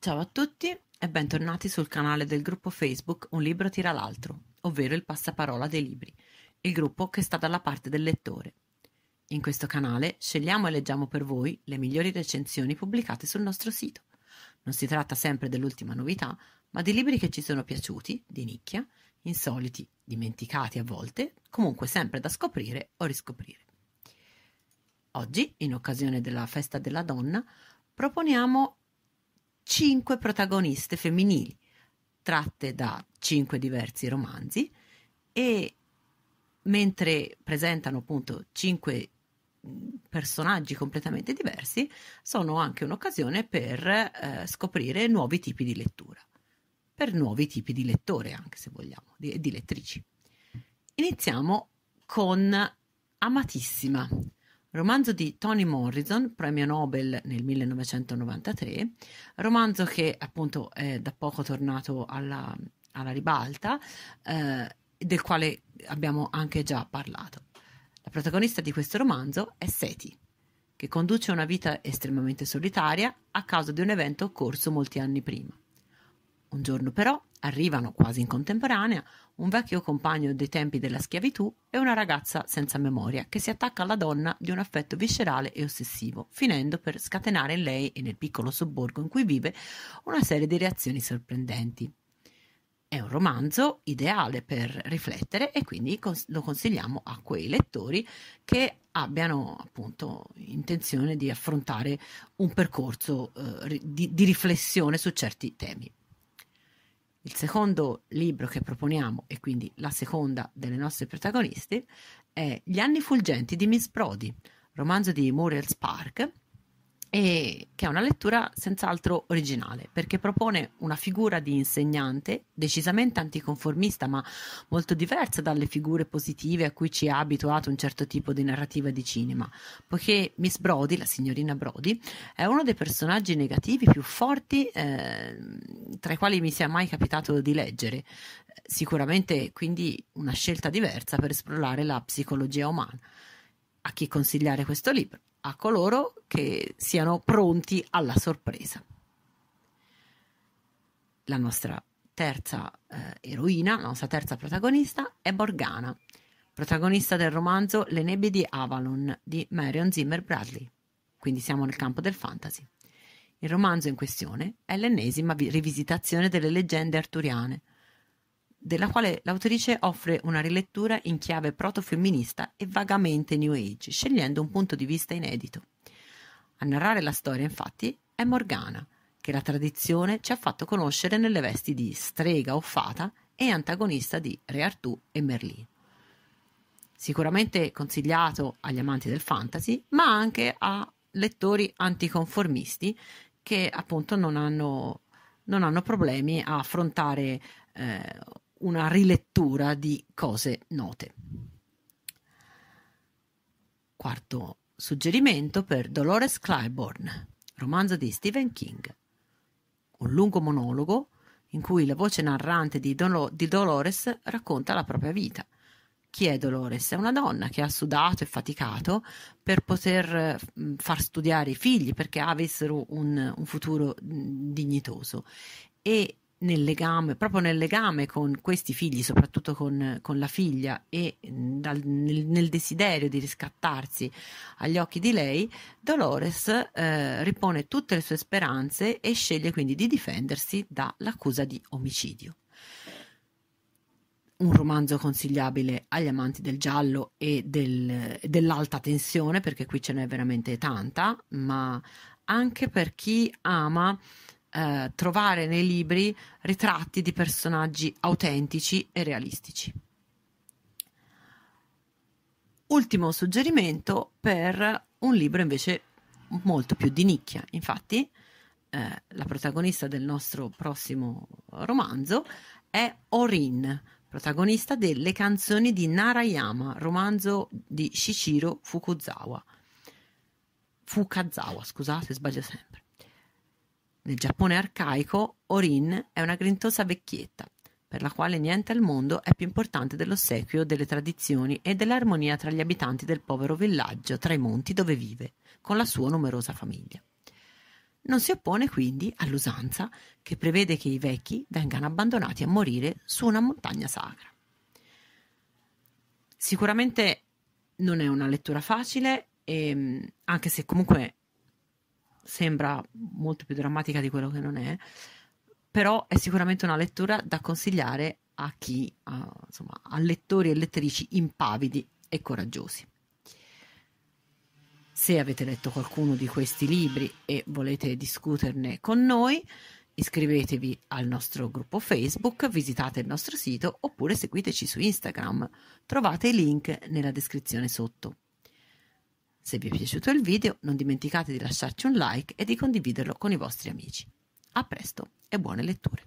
Ciao a tutti e bentornati sul canale del gruppo Facebook Un libro tira l'altro, ovvero il passaparola dei libri, il gruppo che sta dalla parte del lettore. In questo canale scegliamo e leggiamo per voi le migliori recensioni pubblicate sul nostro sito. Non si tratta sempre dell'ultima novità, ma di libri che ci sono piaciuti, di nicchia, insoliti, dimenticati a volte, comunque sempre da scoprire o riscoprire. Oggi, in occasione della festa della donna, proponiamo cinque protagoniste femminili, tratte da cinque diversi romanzi, e mentre presentano appunto cinque personaggi completamente diversi, sono anche un'occasione per eh, scoprire nuovi tipi di lettura, per nuovi tipi di lettore anche se vogliamo, di, di lettrici. Iniziamo con Amatissima Romanzo di Toni Morrison, premio Nobel nel 1993, romanzo che appunto è da poco tornato alla, alla ribalta, eh, del quale abbiamo anche già parlato. La protagonista di questo romanzo è Seti, che conduce una vita estremamente solitaria a causa di un evento occorso molti anni prima. Un giorno però Arrivano quasi in contemporanea un vecchio compagno dei tempi della schiavitù e una ragazza senza memoria che si attacca alla donna di un affetto viscerale e ossessivo, finendo per scatenare in lei e nel piccolo sobborgo in cui vive una serie di reazioni sorprendenti. È un romanzo ideale per riflettere e quindi lo consigliamo a quei lettori che abbiano appunto intenzione di affrontare un percorso eh, di, di riflessione su certi temi. Il secondo libro che proponiamo, e quindi la seconda delle nostre protagoniste, è Gli anni fulgenti di Miss Brody, romanzo di Muriel Spark, e che è una lettura senz'altro originale perché propone una figura di insegnante decisamente anticonformista ma molto diversa dalle figure positive a cui ci ha abituato un certo tipo di narrativa di cinema, poiché Miss Brody, la signorina Brody, è uno dei personaggi negativi più forti eh, tra i quali mi sia mai capitato di leggere, sicuramente quindi una scelta diversa per esplorare la psicologia umana. A chi consigliare questo libro? a coloro che siano pronti alla sorpresa. La nostra terza eh, eroina, la nostra terza protagonista è Morgana, protagonista del romanzo Le nebbie di Avalon di Marion Zimmer Bradley. Quindi siamo nel campo del fantasy. Il romanzo in questione è l'ennesima rivisitazione delle leggende arturiane, della quale l'autrice offre una rilettura in chiave protofemminista e vagamente New Age, scegliendo un punto di vista inedito. A narrare la storia, infatti, è Morgana, che la tradizione ci ha fatto conoscere nelle vesti di strega o fata e antagonista di Re Artù e Merlin. Sicuramente consigliato agli amanti del fantasy, ma anche a lettori anticonformisti che appunto non hanno, non hanno problemi a affrontare eh, una rilettura di cose note. Quarto suggerimento per Dolores Claiborne, romanzo di Stephen King. Un lungo monologo in cui la voce narrante di, Dolo- di Dolores racconta la propria vita. Chi è Dolores? È una donna che ha sudato e faticato per poter mm, far studiare i figli perché avessero un, un futuro mm, dignitoso e nel legame, proprio nel legame con questi figli, soprattutto con, con la figlia, e mm, dal, nel, nel, desiderio di riscattarsi agli occhi di lei, Dolores eh, ripone tutte le sue speranze e sceglie quindi di difendersi dall'accusa di omicidio. Un romanzo consigliabile agli amanti del giallo e del, dell'alta tensione, perché qui ce n'è veramente tanta, ma anche per chi ama eh, trovare nei libri ritratti di personaggi autentici e realistici. Ultimo suggerimento per un libro invece molto più di nicchia. Infatti, eh, la protagonista del nostro prossimo romanzo è Orin, protagonista delle canzoni di Narayama, romanzo di Shichiro Fukuzawa. Fukazawa, scusate, sbaglio sempre. Nel Giappone arcaico, Orin è una grintosa vecchietta, per la quale niente al mondo è più importante dell'ossequio, delle tradizioni e dell'armonia tra gli abitanti del povero villaggio tra i monti dove vive, con la sua numerosa famiglia. Non si oppone quindi all'usanza che prevede che i vecchi vengano abbandonati a morire su una montagna sacra. Sicuramente non è una lettura facile, e, ehm, anche se comunque sembra molto più drammatica di quello che non è, però è sicuramente una lettura da consigliare a chi, a, insomma, a lettori e lettrici impavidi e coraggiosi. Se avete letto qualcuno di questi libri e volete discuterne con noi, iscrivetevi al nostro gruppo Facebook, visitate il nostro sito oppure seguiteci su Instagram. Trovate i link nella descrizione sotto. Se vi è piaciuto il video non dimenticate di lasciarci un like e di condividerlo con i vostri amici. A presto e buone letture!